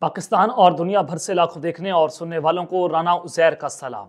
पाकिस्तान और दुनिया भर से लाखों देखने और सुनने वालों को राना उजैर का सलाम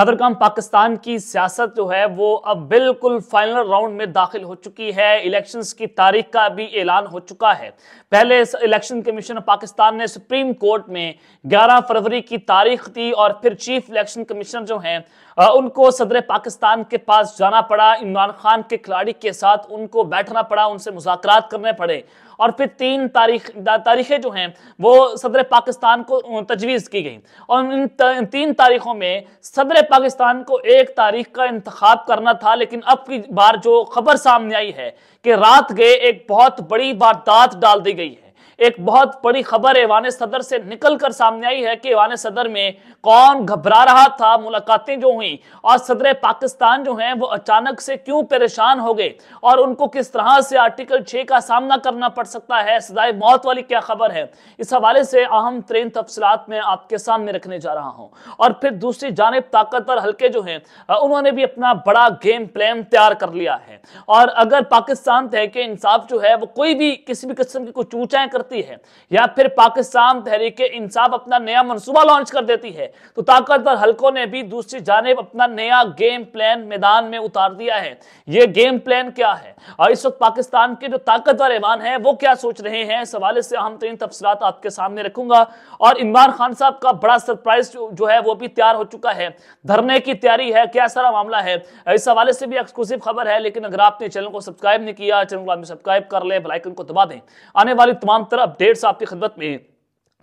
नदरकाम पाकिस्तान की सियासत जो है वो अब बिल्कुल फाइनल राउंड में दाखिल हो चुकी है इलेक्शंस की तारीख का भी ऐलान हो चुका है पहले इलेक्शन कमीशन पाकिस्तान ने सुप्रीम कोर्ट में 11 फरवरी की तारीख दी और फिर चीफ इलेक्शन कमीशनर जो हैं उनको सदर पाकिस्तान के पास जाना पड़ा इमरान खान के खिलाड़ी के साथ उनको बैठना पड़ा उनसे मुजाकर करने पड़े और फिर तीन तारीख तारीखें जो हैं वो सदर पाकिस्तान को तजवीज़ की गई और इन तीन तारीखों में सदर पाकिस्तान को एक तारीख का इंतखब करना था लेकिन अब की बार जो खबर सामने आई है कि रात गए एक बहुत बड़ी वारदात डाल दी गई है एक बहुत बड़ी खबर ऐवान सदर से निकलकर सामने आई है कि ऐवान सदर में कौन घबरा रहा था मुलाकातें जो हुई और सदर पाकिस्तान जो हैं वो अचानक से क्यों परेशान हो गए और उनको किस तरह से आर्टिकल छः का सामना करना पड़ सकता है सदाए मौत वाली क्या खबर है इस हवाले से अहम तरीन तफसलत में आपके सामने रखने जा रहा हूँ और फिर दूसरी जानब ताकतवर हल्के जो हैं उन्होंने भी अपना बड़ा गेम प्लान तैयार कर लिया है और अगर पाकिस्तान तहके इंसाफ जो है वो कोई भी किसी भी किस्म की कोई चूचाएं करती है या फिर पाकिस्तान तहरीक इंसाफ अपना नया मनसूबा लॉन्च कर देती है तो ताकतवर हल्कों ने भी दूसरी जानब अपना नया गेम प्लान मैदान में उतार दिया है ये गेम प्लान क्या है और इस वक्त पाकिस्तान के जो ताकतवर ईमान है वो क्या सोच रहे हैं इस हवाले से अहम तरीन तफसलत आपके सामने रखूंगा और इमरान खान साहब का बड़ा सरप्राइज जो है वो भी तैयार हो चुका है धरने की तैयारी है क्या सारा मामला है इस हवाले से भी एक्सक्लूसिव खबर है लेकिन अगर आपने चैनल को सब्सक्राइब नहीं किया चैनल को सब्सक्राइब कर ले बेलाइकन को दबा दें आने वाली तमाम बेहतर अपडेट्स आपकी खिदमत में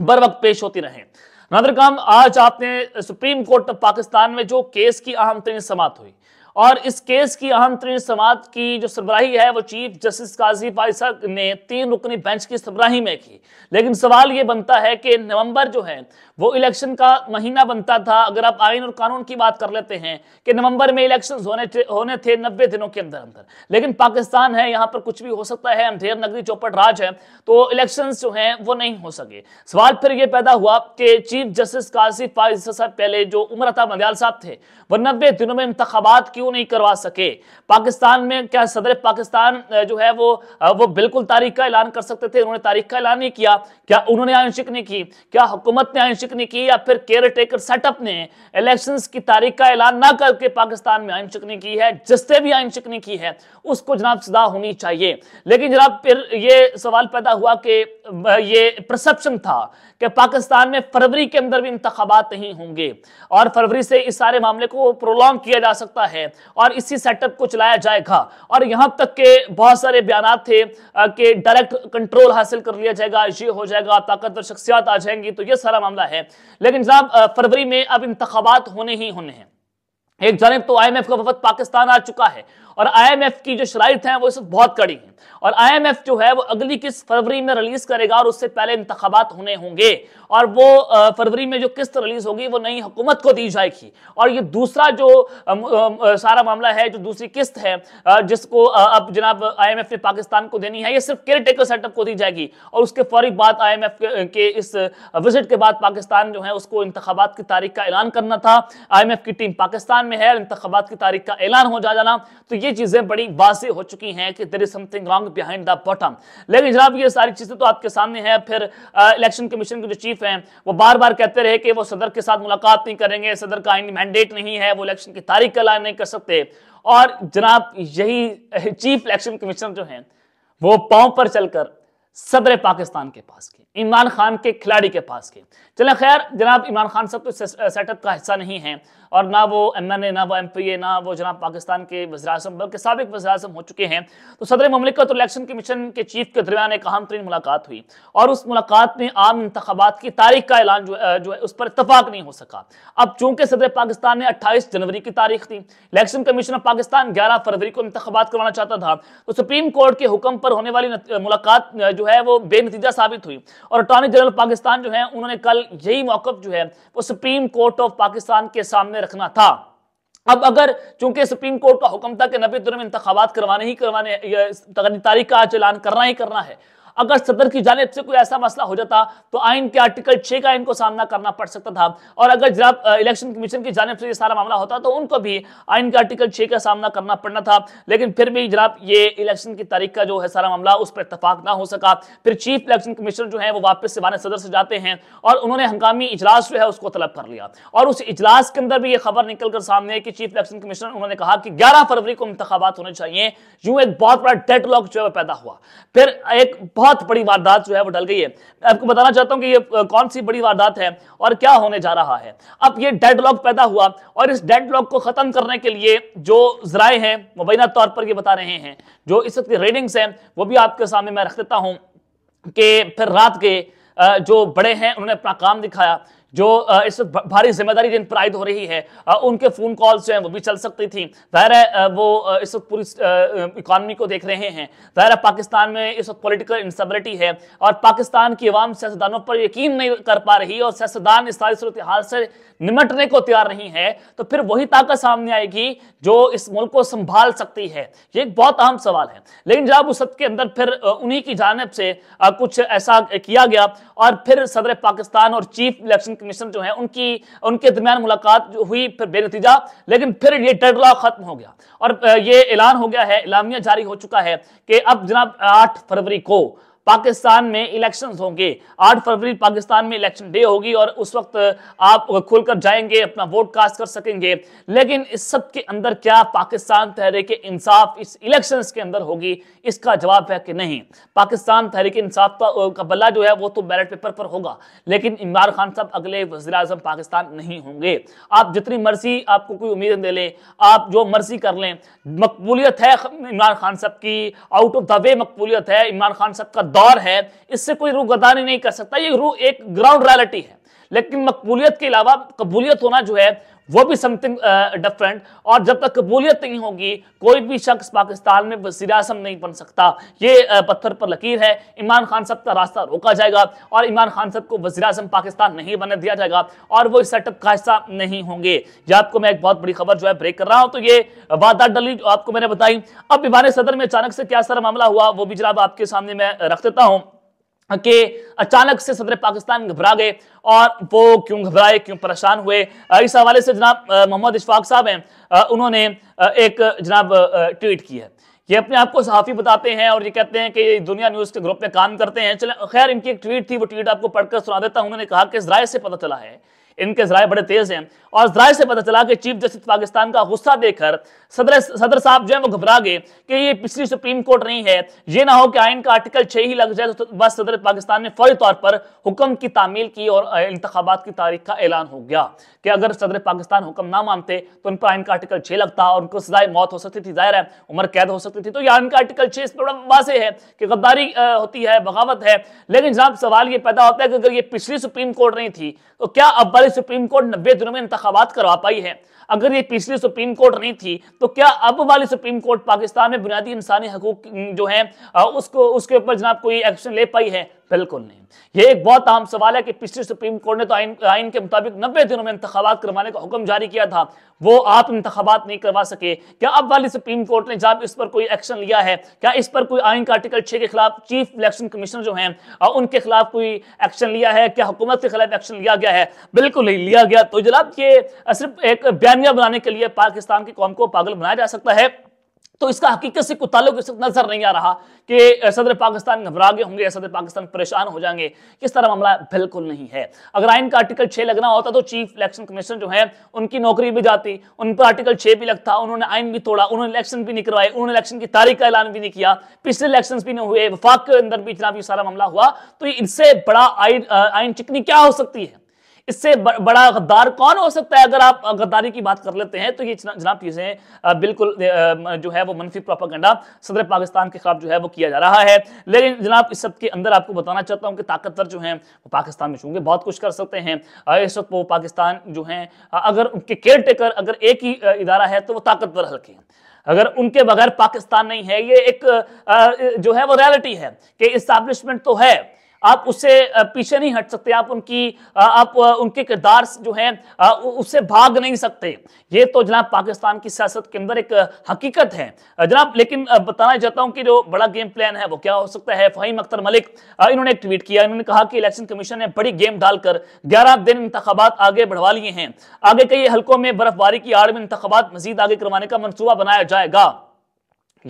बर वक्त पेश होती रहे नादर काम आज आपने सुप्रीम कोर्ट ऑफ पाकिस्तान में जो केस की अहम तरीन समाप्त हुई और इस केस की अहम तरीन समात की जो सरबराही है वो चीफ जस्टिस काजी फाइसा ने तीन रुकनी बेंच की सरबराही में की लेकिन सवाल ये बनता है कि नवंबर जो है वो इलेक्शन का महीना बनता था अगर आप आइन और कानून की बात कर लेते हैं कि नवंबर में इलेक्शन होने थे होने थे नब्बे दिनों के अंदर अंदर लेकिन पाकिस्तान है यहाँ पर कुछ भी हो सकता है अंधेर नगरी चौपट राज है तो इलेक्शन जो हैं वो नहीं हो सके सवाल फिर ये पैदा हुआ कि चीफ जस्टिस काजी फाइसा साहब पहले जो उम्रता मंदयाल साहब थे वो नब्बे दिनों में इंतबात की क्यों नहीं करवा सके पाकिस्तान में क्या सदर पाकिस्तान जो है वो वो बिल्कुल तारीख का ऐलान कर सकते थे उन्होंने तारीख का ऐलान नहीं किया क्या उन्होंने आंशिक नहीं की क्या हुकूमत ने आंशिक नहीं की या फिर केयर टेकर सेटअप ने इलेक्शन की तारीख का ऐलान ना करके पाकिस्तान में आंशिक नहीं की है जिससे भी आंशिक नहीं की है उसको जनाब सदा होनी चाहिए लेकिन जनाब फिर ये सवाल पैदा हुआ कि ये प्रसप्शन था कि पाकिस्तान में फरवरी के अंदर भी इंतबात नहीं होंगे और फरवरी से इस सारे मामले को प्रोलॉन्ग किया जा सकता है और इसी सेटअप को चलाया जाएगा और यहाँ तक के बहुत सारे बयान थे कि डायरेक्ट कंट्रोल हासिल कर लिया जाएगा ये हो जाएगा ताकतवर शख्सियात आ जाएंगी तो यह सारा मामला है लेकिन जनाब फरवरी में अब इंतबात होने ही होने हैं एक जानब तो आई एम एफ का वफद पाकिस्तान आ चुका है और आईएमएफ की जो शराइत हैं वो इस वक्त बहुत कड़ी हैं और आईएमएफ जो है वो अगली किस्त फरवरी में रिलीज करेगा और उससे पहले इंतबात होने होंगे और वो फरवरी में जो किस्त रिलीज होगी वो नई हुकूमत को दी जाएगी और ये दूसरा जो सारा मामला है जो दूसरी किस्त है जिसको अब जनाब आईएमएफ ने पाकिस्तान को देनी है ये सिर्फ केयर टेकर सेटअप को दी जाएगी और उसके फौरी बाद आई के इस विजिट के बाद पाकिस्तान जो है उसको इंतबात की तारीख का ऐलान करना था आई की टीम पाकिस्तान में है इंतबात की तारीख का ऐलान हो जा जाना तो ये चीजें बड़ी वाजे हो चुकी हैं कि there is something wrong behind the bottom लेकिन जनाब ये सारी चीजें तो आपके सामने हैं फिर इलेक्शन कमीशन के जो चीफ हैं वो बार बार कहते रहे कि वो सदर के साथ मुलाकात नहीं करेंगे सदर का आइनी मैंडेट नहीं है वो इलेक्शन की तारीख का नहीं कर सकते और जनाब यही चीफ इलेक्शन कमीशन जो है वो पाँव पर चलकर सदर पाकिस्तान के पास की इमरान खान के खिलाड़ी के पास के चले खैर जनाब इमरान खान सब कुछ सेटअप का हिस्सा नहीं है और ना वो एम एन ए ना वो एम पी ए ना वो जनाब पाकिस्तान के अजम बल्कि सबक अजम हो चुके हैं तो सदर ममलिकत इलेक्शन कमीशन के चीफ के दरमियान एक अहम तरीन मुलाकात हुई और उस मुलाकात में आम इंतबात की तारीख का ऐलान जो जो है उस पर इतफाक नहीं हो सका अब चूंकि सदर पाकिस्तान ने अट्ठाईस जनवरी की तारीख दी इलेक्शन कमीशन ऑफ पाकिस्तान ग्यारह फरवरी को इंतबात करवाना चाहता था तो सुप्रीम कोर्ट के हुक्म पर होने वाली मुलाकात जो जो है वो बेनतीजा साबित हुई और अटॉर्नी जनरल पाकिस्तान जो है उन्होंने कल यही मौकफ जो है वो सुप्रीम कोर्ट ऑफ पाकिस्तान के सामने रखना था अब अगर चूंकि सुप्रीम कोर्ट का हुक्म था कि नबे दिनों में इंतबात करवाने ही करवाने तारीख का आज ऐलान करना ही करना है अगर सदर की जानब से कोई ऐसा मसला हो जाता तो आइन के आर्टिकल छह का इनको सामना करना पड़ सकता था और अगर जनाब इलेक्शन कमीशन की जानेब से ये सारा मामला होता तो उनको भी आइन के आर्टिकल छह का सामना करना पड़ना था लेकिन फिर भी जनाब ये इलेक्शन की तारीख का जो है सारा मामला उस पर इतफाक ना हो सका फिर चीफ इलेक्शन कमिश्नर जो है वो वापस से सिवान सदर से जाते हैं और उन्होंने हंगामी इजलास जो है उसको तलब कर लिया और उस इजलास के अंदर भी ये खबर निकल कर सामने कि चीफ इलेक्शन कमीशन उन्होंने कहा कि ग्यारह फरवरी को इंतबात होने चाहिए यूं एक बहुत बड़ा डेडलॉक जो है पैदा हुआ फिर एक बहुत बड़ी वारदात जो है वो डल गई है आपको बताना चाहता हूं कि ये कौन सी बड़ी वारदात है और क्या होने जा रहा है अब ये डेड लॉक पैदा हुआ और इस डेड लॉक को खत्म करने के लिए जो जराए हैं मुबैना तौर पर ये बता रहे हैं जो इस वक्त रेडिंग्स हैं वो भी आपके सामने मैं रख देता हूँ कि फिर रात के जो बड़े हैं उन्होंने अपना काम दिखाया जो इस भारी जिम्मेदारी जिन पर आयद हो रही है उनके फ़ोन कॉल्स जो हैं वो भी चल सकती थी ज़ाहिर है वो इस वक्त पूरी इकानमी को देख रहे हैं ज़ाहिर है पाकिस्तान में इस वक्त पोलिटिकल इंस्टेबिलिटी है और पाकिस्तान की अवाम सियासतदानों पर यकीन नहीं कर पा रही और सियासतदान इस सारी सूरत हाल से निमटने को तैयार नहीं है तो फिर वही ताकत सामने आएगी जो इस मुल्क को संभाल सकती है ये एक बहुत अहम सवाल है लेकिन जब उस के अंदर फिर उन्हीं की जानब से कुछ ऐसा किया गया और फिर सदर पाकिस्तान और चीफ इलेक्शन एक्सप्लेनेशन जो है उनकी उनके दरमियान मुलाकात हुई फिर बेनतीजा लेकिन फिर ये डडला खत्म हो गया और ये ऐलान हो गया है इलामिया जारी हो चुका है कि अब जनाब आठ फरवरी को पाकिस्तान में इलेक्शन होंगे 8 फरवरी पाकिस्तान में इलेक्शन डे होगी और उस वक्त आप खुलकर जाएंगे अपना वोट कास्ट कर सकेंगे लेकिन इस सब के अंदर क्या पाकिस्तान तहरीक इंसाफ इस इलेक्शन के अंदर होगी इसका जवाब है कि नहीं पाकिस्तान तहरीक इंसाफ का बल्ला जो है वो तो बैलेट पेपर पर होगा लेकिन इमरान खान साहब अगले वजी अजम पाकिस्तान नहीं होंगे आप जितनी मर्जी आपको कोई उम्मीद दे लें आप जो मर्जी कर लें मकबूलियत है इमरान खान साहब की आउट ऑफ द वे मकबूलियत है इमरान खान साहब का दौर है इससे कोई रूह गदानी नहीं कर सकता ये रूह एक ग्राउंड रियलिटी है लेकिन मकबूलियत के अलावा कबूलियत होना जो है वो भी समथिंग डिफरेंट uh, और जब तक कबूलियत नहीं होगी कोई भी शख्स पाकिस्तान में वजीर अजम नहीं बन सकता ये uh, पत्थर पर लकीर है इमरान खान साहब का रास्ता रोका जाएगा और इमरान खान साहब को वजी अजम पाकिस्तान नहीं बने दिया जाएगा और वो इस सेटअप का हिस्सा नहीं होंगे ये आपको मैं एक बहुत बड़ी खबर जो है ब्रेक कर रहा हूँ तो ये वादा डली जो आपको मैंने बताई अब इमान सदर में अचानक से क्या सारा मामला हुआ वो भी जनाब आपके सामने मैं रख देता हूँ हाँ, कि अचानक से सदर पाकिस्तान घबरा गए और वो क्यों घबराए क्यों परेशान हुए इस हवाले से जनाब मोहम्मद इशफाक साहब हैं उन्होंने एक जनाब ट्वीट की है ये अपने आप को सहाफ़ी बताते हैं और ये कहते हैं कि ये दुनिया न्यूज़ के ग्रुप में काम करते हैं चले खैर इनकी एक ट्वीट थी वो ट्वीट आपको पढ़कर सुना देता हूँ उन्होंने कहा कि जराए से पता चला है इनके जराए बड़े तेज़ हैं और जराए से पता चला कि चीफ जस्टिस पाकिस्तान का गुस्सा देखकर सदर सदर साहब जो है वो घबरा गए कि ये पिछली सुप्रीम कोर्ट नहीं है ये ना हो कि आइन का आर्टिकल छह ही लग जाए तो बस सदर पाकिस्तान ने फौरी तौर पर हुक्म की तामील की और इंतबात की तारीख का ऐलान हो गया कि अगर सदर पाकिस्तान हुक्म ना मानते तो उन पर आइन का आर्टिकल छह लगता और उनको सजाए मौत हो सकती थी जाहिर है उम्र कैद हो सकती थी तो यह आइन का आर्टिकल छह इस पर वाजे है कि गद्दारी होती है बगावत है लेकिन जहां सवाल यह पैदा होता है कि अगर ये पिछली सुप्रीम कोर्ट नहीं थी तो क्या अब्बाली सुप्रीम कोर्ट नब्बे दिनों में इंतबात करवा पाई है अगर ये पिछली सुप्रीम कोर्ट नहीं थी तो क्या अब वाली सुप्रीम कोर्ट पाकिस्तान में बुनियादी इंसानी हकूक जो है उसको उसके ऊपर जनाब कोई एक्शन ले पाई है बिल्कुल नहीं ये एक बहुत अहम सवाल है कि पिछली सुप्रीम कोर्ट ने तो आइन के मुताबिक नब्बे दिनों में इंतबात करवाने का हुक्म जारी किया था वो आप इंतबात नहीं करवा सके क्या अब वाली सुप्रीम कोर्ट ने जब इस पर कोई एक्शन लिया है क्या इस पर कोई आइन का आर्टिकल छः के खिलाफ चीफ इलेक्शन कमिश्नर जो हैं उनके खिलाफ कोई एक्शन लिया है क्या हुकूमत के खिलाफ एक्शन लिया गया है बिल्कुल नहीं लिया गया तो जनाब ये सिर्फ एक बयानिया बनाने के लिए पाकिस्तान की कौम को पागल बनाया जा सकता है तो इसका हकीकत से कुछ ताल्लुक नजर नहीं आ रहा कि सदर पाकिस्तान घबरा गए होंगे सदर पाकिस्तान परेशान हो जाएंगे किस तरह मामला बिल्कुल नहीं है अगर आइन का आर्टिकल छः लगना होता तो चीफ इलेक्शन कमीशन जो है उनकी नौकरी भी जाती उन पर आर्टिकल छः भी लगता उन्होंने आइन भी तोड़ा उन्होंने इलेक्शन भी नहीं करवाए उन्होंने इलेक्शन की तारीख का ऐलान भी नहीं किया पिछले इलेक्शन भी नहीं हुए वफाक के अंदर भी इतना भी सारा मामला हुआ तो इससे बड़ा आइन चिकनी क्या हो सकती है इससे बड़ा गद्दार कौन हो सकता है अगर आप गद्दारी की बात कर लेते हैं तो ये जनाब चीज़ें बिल्कुल जो है वो मनफी प्रोपागंडा सदर पाकिस्तान के खिलाफ जो है वो किया जा रहा है लेकिन जनाब इस सब के अंदर आपको बताना चाहता हूँ कि ताकतवर जो हैं वो पाकिस्तान में चूंगे बहुत कुछ कर सकते हैं इस वक्त वो पाकिस्तान जो है अगर उनके केयर टेकर अगर एक ही इदारा है तो वो ताकतवर हल्के हैं अगर उनके बगैर पाकिस्तान नहीं है ये एक जो है वो रियलिटी है कि इस्टेब्लिशमेंट तो है आप उससे पीछे नहीं हट सकते आप उनकी आप उनके किरदार जो है उससे भाग नहीं सकते ये तो जनाब पाकिस्तान की सियासत के अंदर एक हकीकत है जनाब लेकिन बताना चाहता हूँ कि जो बड़ा गेम प्लान है वो क्या हो सकता है फहीम अख्तर मलिक इन्होंने एक ट्वीट किया इन्होंने कहा कि इलेक्शन कमीशन ने बड़ी गेम डालकर ग्यारह दिन इंतबात आगे बढ़वा लिए हैं आगे कई हल्कों में बर्फबारी की आड़ में इंतबात मजीद आगे करवाने का मनसूबा बनाया जाएगा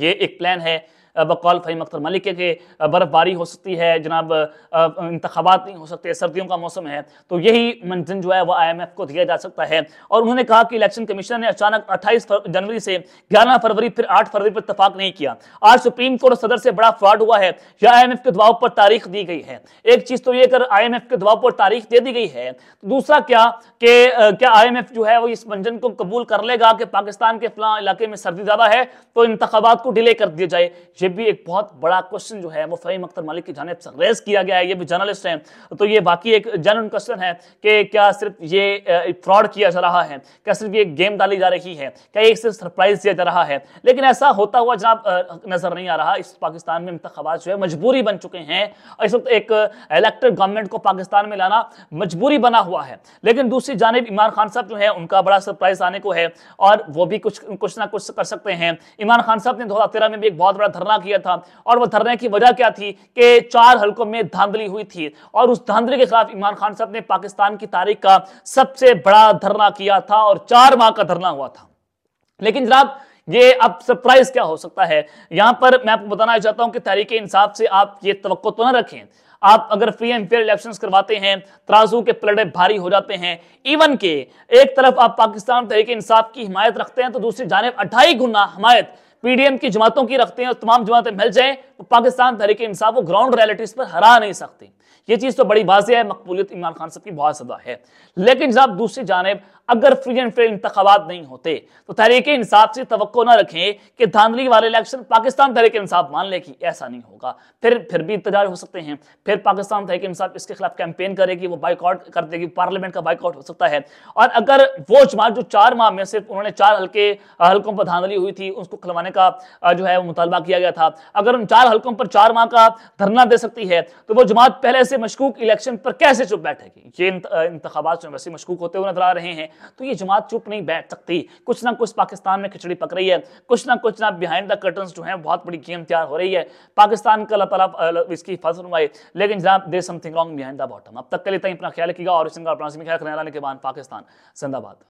ये एक प्लान है बकौल फ़हीम अख्तर मलिक के बर्फ़बारी हो सकती है जनाब इंतबात नहीं हो सकते सर्दियों का मौसम है तो यही मंजन जो है वह आई एम एफ को दिया जा सकता है और उन्होंने कहा कि इलेक्शन कमीशन ने अचानक अट्ठाईस जनवरी से ग्यारह फरवरी फिर आठ फरवरी पर इतफाक नहीं किया आज सुप्रीम कोर्ट सदर से बड़ा फ्रॉड हुआ है या आई एम एफ के दबाव पर तारीख दी गई है एक चीज़ तो ये कर आई एम एफ के दबाव पर तारीख दे दी गई है तो दूसरा क्या कि क्या आई एम एफ जो है वो इस मंजन को कबूल कर लेगा कि पाकिस्तान के फला इलाके में सर्दी ज़्यादा है तो इंतबात को डिले कर दिया जाए ये भी एक बहुत बड़ा क्वेश्चन जो है वो फ़हीम अख्तर मलिक की जानब से रेज किया गया है ये भी जर्नलिस्ट हैं तो ये बाकी एक जनरल क्वेश्चन है कि क्या सिर्फ ये फ्रॉड किया जा रहा है क्या सिर्फ ये गेम डाली जा रही है क्या ये सिर्फ सरप्राइज दिया जा रहा है लेकिन ऐसा होता हुआ जनाब नज़र नहीं आ रहा इस पाकिस्तान में इंतबात जो है मजबूरी बन चुके हैं और इस वक्त एक इलेक्टेड गवर्नमेंट को पाकिस्तान में लाना मजबूरी बना हुआ है लेकिन दूसरी जानब इमरान खान साहब जो है उनका बड़ा सरप्राइज आने को है और वो भी कुछ कुछ ना कुछ कर सकते हैं इमरान खान साहब ने दो में भी एक बहुत बड़ा धरना धरना किया था और वह धरने की वजह क्या थी कि चार हल्कों में धांधली हुई थी और उस धांधली के खिलाफ इमरान खान साहब ने पाकिस्तान की तारीख का सबसे बड़ा धरना किया था और चार माह का धरना हुआ था लेकिन जनाब ये अब सरप्राइज क्या हो सकता है यहां पर मैं आपको बताना चाहता हूं कि तहरीक इंसाफ से आप ये तो न रखें आप अगर फ्री एंड फेयर इलेक्शन करवाते हैं तराजू के पलड़े भारी हो जाते हैं इवन के एक तरफ आप पाकिस्तान तहरीक इंसाफ की हिमायत रखते हैं तो दूसरी जानब अठाई गुना हमायत पीडीएम की जमातों की रखते हैं और तमाम जमातें मिल जाएं तो पाकिस्तान तहरीक इंसाफ को ग्राउंड रियलिटीज पर हरा नहीं सकती ये चीज़ तो बड़ी बाजिया है मकबूलियत इमरान खान साहब की बहुत सदा है लेकिन जब दूसरी जानब अगर फ्री एंड फेयर इंतबात नहीं होते तो तहरीक इंसाफ से तो ना रखें कि धांधली वाले इलेक्शन पाकिस्तान तहरीक इंसाफ मान लेगी ऐसा नहीं होगा फिर फिर भी इंतजार हो सकते हैं फिर पाकिस्तान तहरीक इंसाफ इसके खिलाफ कैंपेन करेगी वो बाइकआउट कर देगी पार्लियामेंट का बाइकआउट हो सकता है और अगर वो जमात जो चार माह में सिर्फ उन्होंने चार हल्के हल्कों पर धांधली हुई थी उसको खुलवाने का जो है वो मुतालबा किया गया था अगर उन चार हल्कों पर चार माह का धरना दे सकती है तो वो जमात पहले से मशकूक इलेक्शन पर कैसे चुप बैठेगी ये इंतबात जो वैसे मशकूक होते हुए नजर आ रहे हैं तो ये जमात चुप नहीं बैठ सकती कुछ ना कुछ पाकिस्तान में खिचड़ी पक रही है कुछ ना कुछ ना बिहाइंड द कर्टन जो है बहुत बड़ी गेम तैयार हो रही है पाकिस्तान का अल्लाह इसकी हिफाजत फरमाए लेकिन जहाँ there something wrong behind the bottom अब तक के लिए तक अपना ख्याल रखिएगा और इसका अपना ख्याल रखने के बाद पाकिस्तान जिंदाबाद